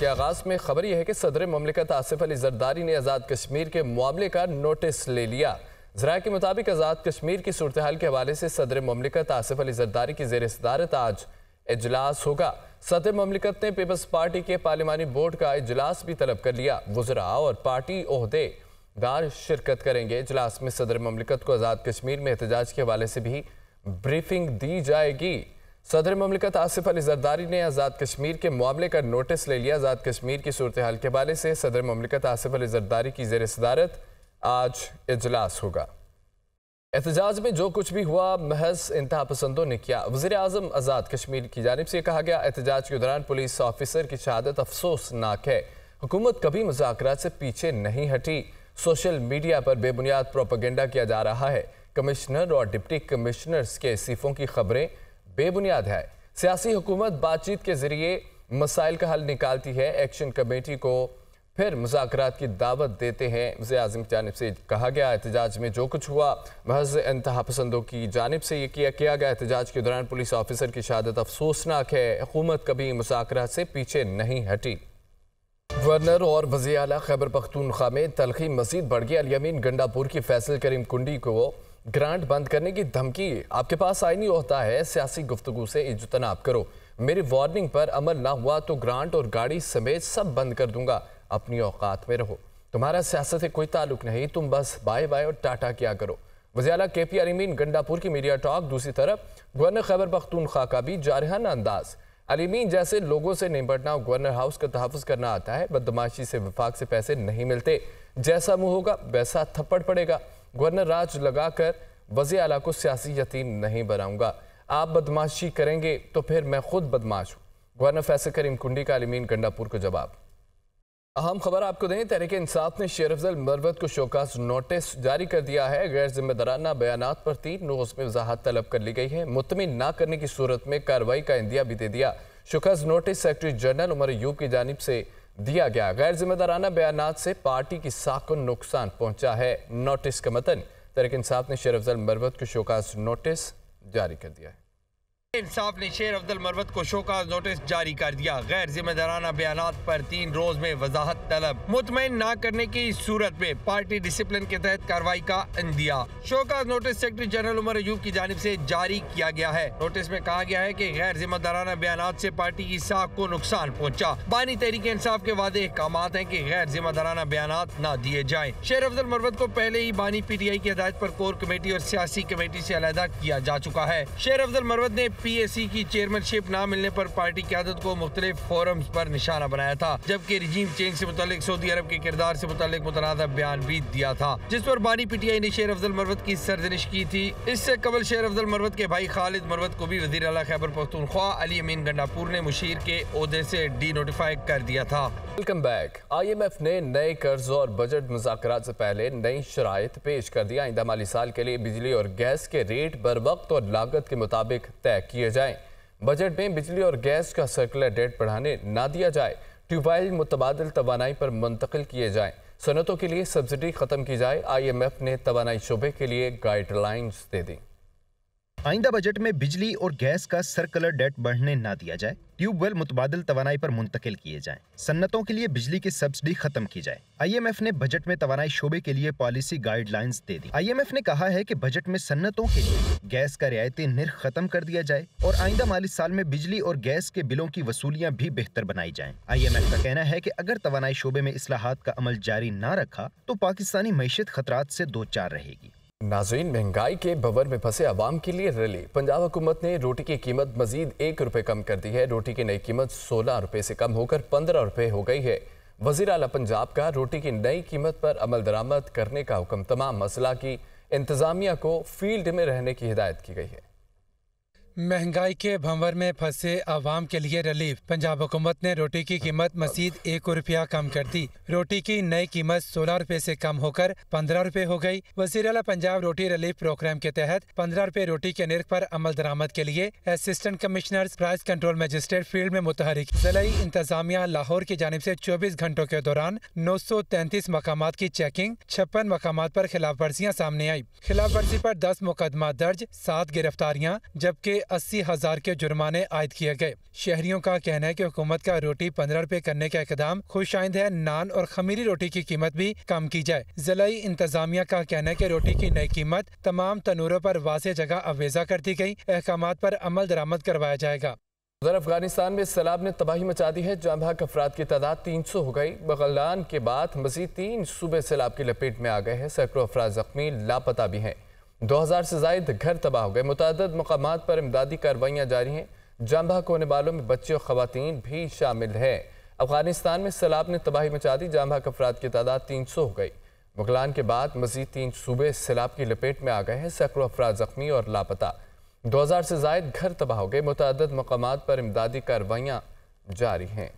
के आगाज में खबर यह है कि सदर ममलिकत आसिफ अली जरदारी ने आज़ाद कश्मीर के मामले का नोटिस ले लिया जरा के मुताबिक आज़ाद कश्मीर की सूरत हाल के हवाले से सदर ममलिकत आसिफ अली जरदारी की जेर सदारत आज इजलास होगा सदर ममलिकत ने पीपल्स पार्टी के पार्लिमानी बोर्ड का इजलास भी तलब कर लिया वजरा और पार्टी अहदेदार शिरकत करेंगे इजलास में सदर ममलिकत को आज़ाद कश्मीर में एहतजाज के हवाले से भी ब्रीफिंग दी जाएगी सदर ममलिकत आसिफ अली जरदारी ने आज़ाद कश्मीर के मामले का नोटिस ले लिया आज़ाद कश्मीर की सूरत हाल के हवाले से सदर ममलिकत आसिफ अली जरदारी की जेर सदारत आज इजलास होगा एहतजाज में जो कुछ भी हुआ महज इंतहा पसंदों ने किया वजी अजम आज़ाद कश्मीर की जानब से कहा गया एहतजाज के दौरान पुलिस ऑफिसर की शहादत अफसोसनाक है हुकूमत कभी मुजाकर से पीछे नहीं हटी सोशल मीडिया पर बेबुनियाद प्रोपागेंडा किया जा रहा है कमिश्नर और डिप्टी कमिश्नर्स के इस्तीफ़ों की खबरें बेबुनियाद है सियासी हुकूमत बातचीत के जरिए मसाइल का हल निकालती है एक्शन कमेटी को फिर मुजाकर की दावत देते हैं वजे अजम की जानब से कहा गया एहतजाज में जो कुछ हुआ महज इंतहा पसंदों की जानब से यह किया किया गया एहतजाज के दौरान पुलिस ऑफिसर की शहादत अफसोसनाक है हुकूमत कभी मुजाकर से पीछे नहीं हटी गवर्नर और वजी अला खैबर पख्तूनख्वा में तलखी मजीद बढ़ गई अलियमीन गंडापुर की फैसल करीम कुंडी को ग्रांट बंद करने की धमकी आपके पास आईनी होता है सियासी गुफ्तु से इजतनाब करो मेरी वार्निंग पर अमल ना हुआ तो ग्रांट और गाड़ी समेत सब बंद कर दूंगा अपनी औकात में रहो तुम्हारा सियासत से कोई ताल्लुक नहीं तुम बस बाय बाय और टाटा किया करो वजियाला के पी अलीमीन गंडापुर की मीडिया टॉक दूसरी तरफ गवर्नर खैबर पख्तूनख्वा का भी जारहाना अंदाज अलीमीन जैसे लोगों से निपटना गवर्नर हाउस का तहफ़ करना आता है बदमाशी से विफाक से पैसे नहीं मिलते जैसा मुँह होगा वैसा थप्पड़ पड़ेगा गवर्नर राज लगाकर वजी अला को सियासी यतीम नहीं बनाऊंगा आप बदमाशी करेंगे तो फिर मैं खुद बदमाश हूँ गवर्नर फैसल करीम कुंडी का आलमीन गंडापुर को जवाब अहम खबर आपको दें तहरीक इंसाफ ने शेर अफजल मरवत को शोकाज नोटिस जारी कर दिया है गैर जिम्मेदाराना बयान पर तीन नोज में वजाहत तलब कर ली गई है मुतमिन ना करने की सूरत में कार्रवाई का इंदिया भी दे दिया show cause notice secretary general Umar यूब की जानब से दिया गया गैर जिम्मेदाराना बयान से पार्टी की साख को नुकसान पहुंचा है नोटिस का मतन तहरीक इंसाफ ने शेरफजल मरवत को शोकाज नोटिस जारी कर दिया है इंसाफ ने शेर अफजल मरवत को शोकाज नोटिस जारी कर दिया गैर जिम्मेदाराना बयान पर तीन रोज में वजाहत तलब मुतमिन न करने की सूरत में पार्टी डिसिप्लिन के तहत कार्रवाई का अंदिया show cause notice secretary general Umar Ayub की जानब ऐसी जारी किया गया है नोटिस में कहा गया है की गैर जिम्मेदाराना बयान ऐसी पार्टी की साख को नुकसान पहुँचा बानी तहरीक इंसाफ के वादे अहकाम है की गैर जिम्मेदाराना बयान न दिए जाए शेर अफजल मरवत को पहले ही बानी पी टी आई की हदायत आरोप कोर कमेटी और सियासी कमेटी ऐसी अलहदा किया जा चुका है शेर अफजल मरवत ने पीएसी e की चेयरमैनशिप न मिलने पर पार्टी क्यादत को मुख्तलिफ फोरम्स पर निशाना बनाया था जबकि रिजीम चेंज से मुतालिक सऊदी अरब के किरदार से मुतालिक मुतनाजा बयान भी दिया था जिस पर बानी पीटीआई ने शेर अफजल मरवत की सरजनिश की थी इससे कबल शेर अफजल मरवत के भाई खालिद मरवत को भी वजी अला खैबर पख्तूनख्वा अली अमीन गंडापुर ने मुशीर के अहदे से डी नोटिफाई कर दिया था वेलकम बैक आईएमएफ ने नए कर्ज और बजट मुजाकर से पहले नई शराय पेश कर दी आइंदा माली साल के लिए बिजली और गैस के रेट बर वक्त और लागत के मुताबिक तय किए जाए बजट में बिजली और गैस का सर्कुलर डेट बढ़ाने ना दिया जाए ट्यूबवेल मुतबादल तोानाई पर मुंतकिल किए जाएँ सनतों के लिए सब्सिडी ख़त्म की जाए आई एम एफ ने तोानाई शुबे के लिए गाइडलाइंस दे दी आइंदा बजट में बिजली और गैस का सर्कुलर डेट बढ़ने ना दिया जाए ट्यूबवेल मुतबादल तोानाई पर मुंतकिल किए जाएं सन्नतों के लिए बिजली की सब्सिडी खत्म की जाए आईएमएफ ने बजट में तोानाई शोबे के लिए पॉलिसी गाइडलाइंस दे दी आईएमएफ ने कहा है कि बजट में सन्नतों के लिए गैस का रियायती निर्ख खत्म कर दिया जाए और आइंदा माली साल में बिजली और गैस के बिलों की वसूलियाँ भी बेहतर बनाई जाए आई एम एफ का कहना है की अगर तोानाई शोबे में असलाहत का अमल जारी न रखा तो पाकिस्तानी मीशत खतरा ऐसी दो चार रहेगी नाजरीन महंगाई के बवर में फंसे आवाम के लिए रैली पंजाब हुकूमत ने रोटी की कीमत मजीद एक रुपये कम कर दी है रोटी की नई कीमत सोलह रुपये से कम होकर पंद्रह रुपये हो गई है वजीर अला पंजाब का रोटी की नई कीमत पर अमल दरामद करने का हुक्म तमाम मसला की इंतज़ामिया को फील्ड में रहने की हिदायत की गई है महंगाई के भंवर में फंसे आवाम के लिए रिलीफ पंजाब हुकूमत ने रोटी की कीमत मजीद एक रुपया कम कर दी रोटी की नई कीमत सोलह रुपए से कम होकर पंद्रह रुपए हो गई वजीर अला पंजाब रोटी रिलीफ प्रोग्राम के तहत पंद्रह रुपए रोटी के निर्क पर अमल दरामद के लिए assistant commissioner price control magistrate field में मुतहरिक जिलाई इंतजामिया लाहौर की जानब ऐसी चौबीस घंटों के दौरान नौ सौ तैतीस मकाम की चेकिंग छप्पन मकाम आरोप खिलाफ वर्जियाँ सामने आई खिलाफ वर्जी आरोप दस मुकदमा दर्ज सात गिरफ्तारियाँ जबकि अस्सी हजार के जुर्माने आयद किए गए शहरियों का कहना है की हुकूमत का रोटी पंद्रह रूपए करने का इकदाम खुश आइंद है नान और खमीरी रोटी की कीमत भी कम की जाए जिलाई इंतजामिया का कहना है की रोटी की नई कीमत तमाम तनूरों पर वाजे जगह अवेजा कर दी गई अहकाम पर अमल दरामद करवाया जाएगा उधर अफगानिस्तान में सैलाब ने तबाही मचा दी है जहाँ भाग अफराद की तादाद 300 हो गई बगलान के बाद मजीद तीन सूबे सैलाब की लपेट में आ गए हैं सैकड़ों अफराद जख्मी लापता भी हैं दो हज़ार से जायद घर तबाह हो गए मुतद मकाम पर इमदादी कार्रवाइयाँ जारी हैं जाम बाहक होने वालों में बच्चे और खवतान भी शामिल है अफगानिस्तान में सैलाब ने तबाही मचा दी जाम बाहक अफराद की तादाद तीन सौ हो गई मुगलान के बाद मजीद तीन सूबे सैलाब की लपेट में आ गए हैं सैकड़ों अफराद जख्मी और लापता दो हज़ार से जायद घर तबाह हो गए मुतद मकाम पर इमदादी कार्रवाइयाँ जारी हैं